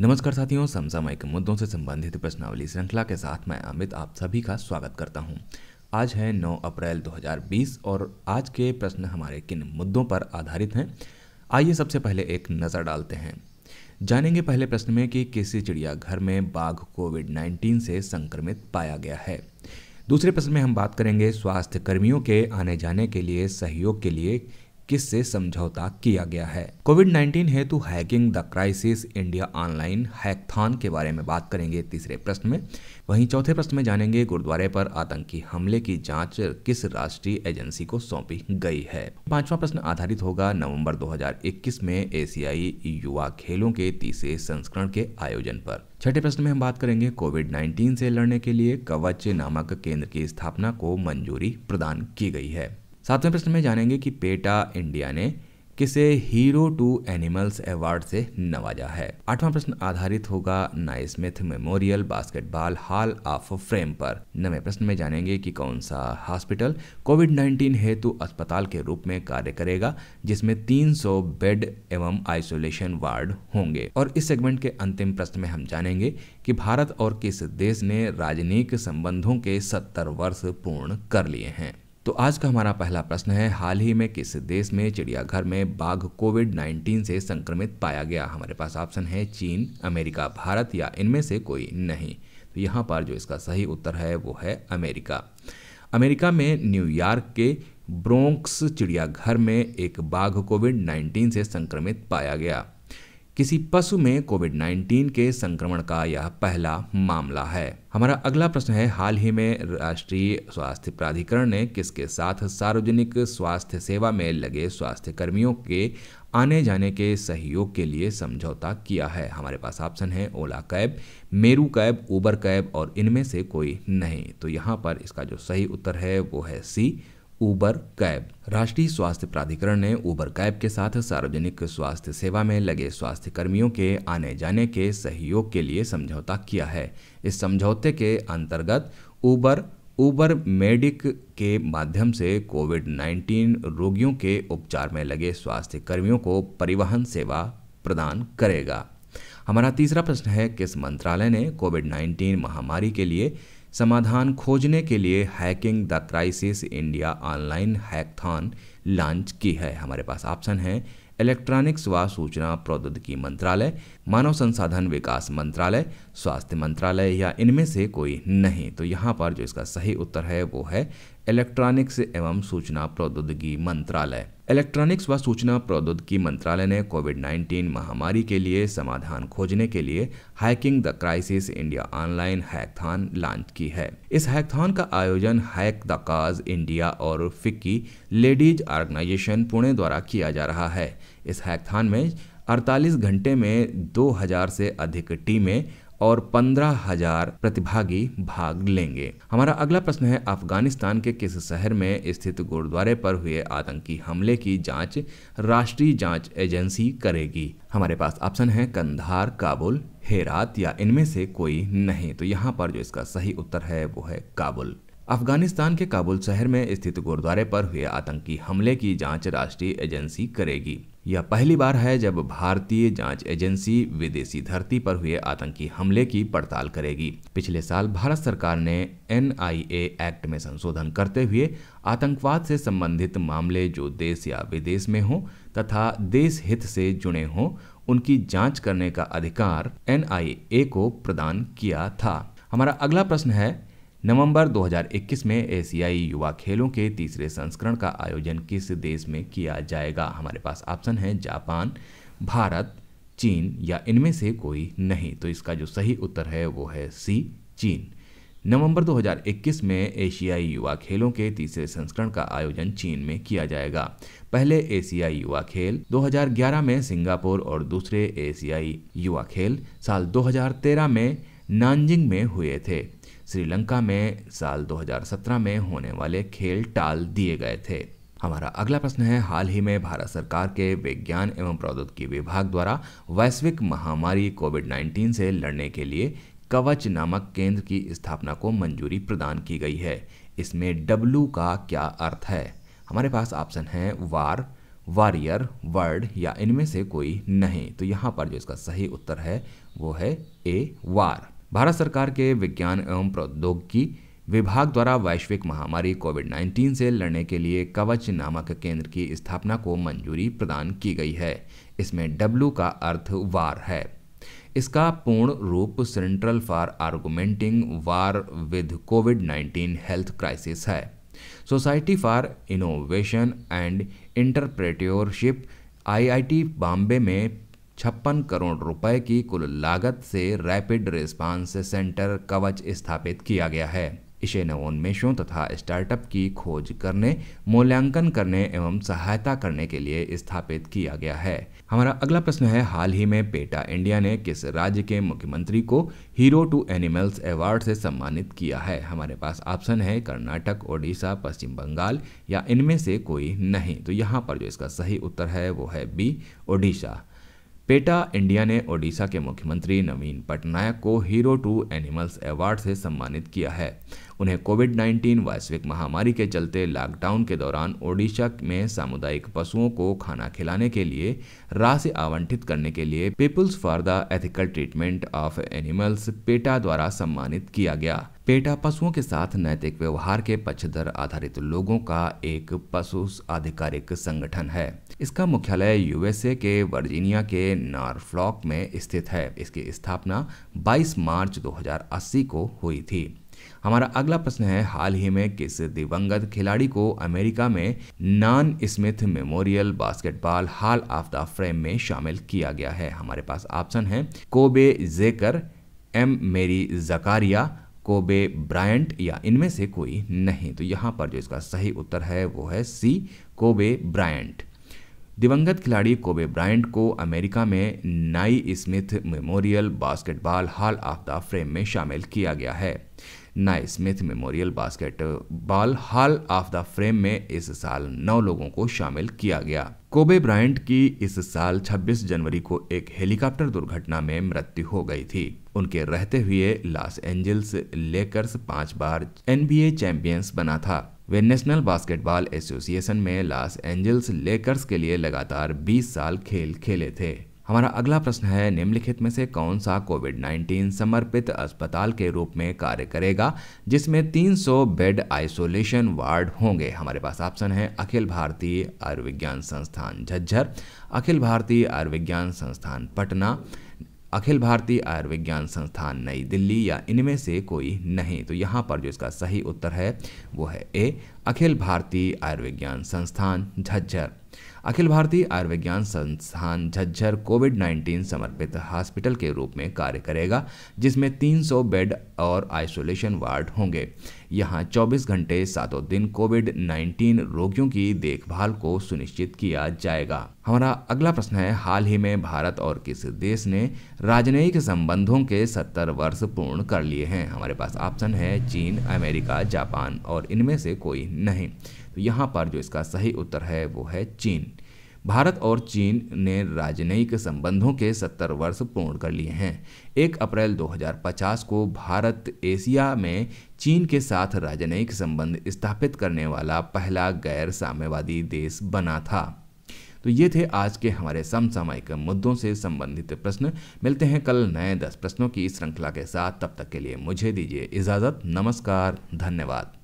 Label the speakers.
Speaker 1: नमस्कार साथियों समसामयिक मुद्दों से संबंधित प्रश्नावली श्रृंखला के साथ मैं अमित आप सभी का स्वागत करता हूं। आज है 9 अप्रैल 2020 और आज के प्रश्न हमारे किन मुद्दों पर आधारित हैं आइए सबसे पहले एक नज़र डालते हैं जानेंगे पहले प्रश्न में कि किसी चिड़ियाघर में बाघ कोविड 19 से संक्रमित पाया गया है दूसरे प्रश्न में हम बात करेंगे स्वास्थ्य कर्मियों के आने जाने के लिए सहयोग के लिए किससे समझौता किया गया है कोविड 19 हेतु hacking the crisis India online hackathon के बारे में बात करेंगे तीसरे प्रश्न में वहीं चौथे प्रश्न में जानेंगे गुरुद्वारे पर आतंकी हमले की जांच किस राष्ट्रीय एजेंसी को सौंपी गई है पांचवा प्रश्न आधारित होगा नवंबर 2021 में एशियाई युवा खेलों के तीसरे संस्करण के आयोजन पर छठे प्रश्न में हम बात करेंगे कोविड 19 से लड़ने के लिए कवच नामक केंद्र की स्थापना को मंजूरी प्रदान की गई है सातवें प्रश्न में जानेंगे कि पेटा इंडिया ने किसे हीरो टू एनिमल्स अवार्ड से नवाजा है आठवां प्रश्न आधारित होगा Naismith memorial basketball hall of frame पर नवे प्रश्न में जानेंगे कि कौन सा हॉस्पिटल कोविड 19 हेतु अस्पताल के रूप में कार्य करेगा जिसमें 300 बेड एवं आइसोलेशन वार्ड होंगे और इस सेगमेंट के अंतिम प्रश्न में हम जानेंगे कि भारत और किस देश ने राजनीतिक संबंधों के सत्तर वर्ष पूर्ण कर लिए हैं तो आज का हमारा पहला प्रश्न है हाल ही में किस देश में चिड़ियाघर में बाघ कोविड 19 से संक्रमित पाया गया हमारे पास ऑप्शन है चीन अमेरिका भारत या इनमें से कोई नहीं तो यहाँ पर जो इसका सही उत्तर है वो है अमेरिका अमेरिका में न्यूयॉर्क के ब्रोंक्स चिड़ियाघर में एक बाघ कोविड 19 से संक्रमित पाया गया किसी पशु में कोविड 19 के संक्रमण का यह पहला मामला है हमारा अगला प्रश्न है हाल ही में राष्ट्रीय स्वास्थ्य प्राधिकरण ने किसके साथ सार्वजनिक स्वास्थ्य सेवा में लगे स्वास्थ्य कर्मियों के आने जाने के सहयोग के लिए समझौता किया है हमारे पास ऑप्शन है Ola cab Meru cab Uber cab और इनमें से कोई नहीं तो यहाँ पर इसका जो सही उत्तर है वो है सी ऊबर कैब राष्ट्रीय स्वास्थ्य प्राधिकरण ने ऊबर कैब के साथ सार्वजनिक स्वास्थ्य सेवा में लगे स्वास्थ्य कर्मियों के आने जाने के सहयोग के लिए समझौता किया है इस समझौते के अंतर्गत ऊबर ऊबर मेडिक के माध्यम से कोविड 19 रोगियों के उपचार में लगे स्वास्थ्य कर्मियों को परिवहन सेवा प्रदान करेगा हमारा तीसरा प्रश्न है किस मंत्रालय ने कोविड 19 महामारी के लिए समाधान खोजने के लिए hacking the crisis India online hackathon launch की है हमारे पास ऑप्शन है इलेक्ट्रॉनिक्स व सूचना प्रौद्योगिकी मंत्रालय मानव संसाधन विकास मंत्रालय स्वास्थ्य मंत्रालय या इनमें से कोई नहीं तो यहाँ पर जो इसका सही उत्तर है वो है इलेक्ट्रॉनिक्स एवं सूचना प्रौद्योगिकी मंत्रालय इलेक्ट्रॉनिक्स व सूचना प्रौद्योगिकी मंत्रालय ने कोविड 19 महामारी के लिए समाधान खोजने के लिए hacking the crisis India online hackathon launch की है इस हैकथान का आयोजन हैक द काज इंडिया और फिक्की लेडीज ऑर्गेनाइजेशन पुणे द्वारा किया जा रहा है इस हैकथान में 48 घंटे में 2000 से अधिक टीमें और पंद्रह हजार प्रतिभागी भाग लेंगे हमारा अगला प्रश्न है अफगानिस्तान के किस शहर में स्थित गुरुद्वारे पर हुए आतंकी हमले की जांच राष्ट्रीय जांच एजेंसी करेगी हमारे पास ऑप्शन है कंधार काबुल हेरात या इनमें से कोई नहीं तो यहाँ पर जो इसका सही उत्तर है वो है काबुल अफगानिस्तान के काबुल शहर में स्थित गुरुद्वारे पर हुए आतंकी हमले की जांच राष्ट्रीय एजेंसी करेगी यह पहली बार है जब भारतीय जांच एजेंसी विदेशी धरती पर हुए आतंकी हमले की पड़ताल करेगी पिछले साल भारत सरकार ने एन एक्ट में संशोधन करते हुए आतंकवाद से संबंधित मामले जो देश या विदेश में हों तथा देश हित से जुड़े हों उनकी जांच करने का अधिकार एन को प्रदान किया था हमारा अगला प्रश्न है नवंबर 2021 में एशियाई युवा खेलों के तीसरे संस्करण का आयोजन किस देश में किया जाएगा हमारे पास ऑप्शन है जापान भारत चीन या इनमें से कोई नहीं तो इसका जो सही उत्तर है वो है सी चीन नवंबर 2021 में एशियाई युवा खेलों के तीसरे संस्करण का आयोजन चीन में किया जाएगा पहले एशियाई युवा खेल 2011 में सिंगापुर और दूसरे एशियाई युवा खेल साल 2013 में नानजिंग में हुए थे श्रीलंका में साल 2017 में होने वाले खेल टाल दिए गए थे हमारा अगला प्रश्न है हाल ही में भारत सरकार के विज्ञान एवं प्रौद्योगिकी विभाग द्वारा वैश्विक महामारी कोविड 19 से लड़ने के लिए कवच नामक केंद्र की स्थापना को मंजूरी प्रदान की गई है इसमें डब्लू का क्या अर्थ है हमारे पास ऑप्शन है वार वॉरियर वर्ड या इनमें से कोई नहीं तो यहाँ पर जो इसका सही उत्तर है वो है ए वार भारत सरकार के विज्ञान एवं प्रौद्योगिकी विभाग द्वारा वैश्विक महामारी कोविड 19 से लड़ने के लिए कवच नामक केंद्र की स्थापना को मंजूरी प्रदान की गई है इसमें डब्ल्यू का अर्थ वार है इसका पूर्ण रूप centre for augmenting war with Covid 19 health crisis है society for innovation and entrepreneurship IIT Bombay में छप्पन करोड़ रुपए की कुल लागत से रैपिड रिस्पांस सेंटर कवच स्थापित किया गया है इसे नवोन्मेषों तथा स्टार्टअप की खोज करने मूल्यांकन करने एवं सहायता करने के लिए स्थापित किया गया है हमारा अगला प्रश्न है हाल ही में पेटा इंडिया ने किस राज्य के मुख्यमंत्री को हीरो टू एनिमल्स अवार्ड से सम्मानित किया है हमारे पास ऑप्शन है कर्नाटक ओडिशा पश्चिम बंगाल या इनमें से कोई नहीं तो यहाँ पर जो इसका सही उत्तर है वो है बी ओडिशा पेटा इंडिया ने ओडिशा के मुख्यमंत्री नवीन पटनायक को हीरो टू एनिमल्स अवार्ड से सम्मानित किया है उन्हें कोविड 19 वैश्विक महामारी के चलते लॉकडाउन के दौरान ओडिशा में सामुदायिक पशुओं को खाना खिलाने के लिए राशि आवंटित करने के लिए people's for the ethical treatment of animals PETA द्वारा सम्मानित किया गया पेटा पशुओं के साथ नैतिक व्यवहार के पक्षधर आधारित लोगों का एक पशु आधिकारिक संगठन है इसका मुख्यालय यूएसए के वर्जीनिया के नॉर्फ्लॉक में स्थित है इसकी स्थापना 22 मार्च 2080 को हुई थी हमारा अगला प्रश्न है हाल ही में किस दिवंगत खिलाड़ी को अमेरिका में Naismith memorial basketball hall of the frame में शामिल किया गया है हमारे पास ऑप्शन है कोबे जेकर एम मेरी जकारिया कोबे ब्रायंट या इनमें से कोई नहीं तो यहाँ पर जो इसका सही उत्तर है वो है सी कोबे ब्रायंट दिवंगत खिलाड़ी कोबे ब्रायंट को अमेरिका में Naismith memorial basketball hall of the frame में शामिल किया गया है Naismith memorial basketball hall of the frame में इस साल नौ लोगों को शामिल किया गया कोबे ब्रायंट की इस साल 26 जनवरी को एक हेलीकॉप्टर दुर्घटना में मृत्यु हो गई थी उनके रहते हुए लॉस एंजल्स लेकर्स पांच बार एनबीए चैंपियंस बना था वे नेशनल बास्केटबॉल एसोसिएशन में लॉस एंजल्स लेकर्स के लिए लगातार 20 साल खेल खेले थे हमारा अगला प्रश्न है निम्नलिखित में से कौन सा कोविड 19 समर्पित अस्पताल के रूप में कार्य करेगा जिसमें 300 बेड आइसोलेशन वार्ड होंगे हमारे पास ऑप्शन है अखिल भारतीय आयुर्विज्ञान संस्थान झज्जर अखिल भारतीय आयुर्विज्ञान संस्थान पटना अखिल भारतीय आयुर्विज्ञान संस्थान नई दिल्ली या इनमें से कोई नहीं तो यहाँ पर जो इसका सही उत्तर है वो है ए अखिल भारतीय आयुर्विज्ञान संस्थान झज्जर अखिल भारतीय आयुर्विज्ञान संस्थान झज्जर कोविड 19 समर्पित हॉस्पिटल के रूप में कार्य करेगा जिसमें 300 बेड और आइसोलेशन वार्ड होंगे यहां 24 घंटे सातों दिन कोविड 19 रोगियों की देखभाल को सुनिश्चित किया जाएगा हमारा अगला प्रश्न है हाल ही में भारत और किस देश ने राजनयिक संबंधों के 70 वर्ष पूर्ण कर लिए हैं हमारे पास ऑप्शन है चीन अमेरिका जापान और इनमें से कोई नहीं तो यहाँ पर जो इसका सही उत्तर है वो है चीन भारत और चीन ने राजनयिक संबंधों के 70 वर्ष पूर्ण कर लिए हैं 1 अप्रैल 2050 को भारत एशिया में चीन के साथ राजनयिक संबंध स्थापित करने वाला पहला गैर साम्यवादी देश बना था तो ये थे आज के हमारे समसामयिक मुद्दों से संबंधित प्रश्न मिलते हैं कल नए दस प्रश्नों की श्रृंखला के साथ तब तक के लिए मुझे दीजिए इजाज़त नमस्कार धन्यवाद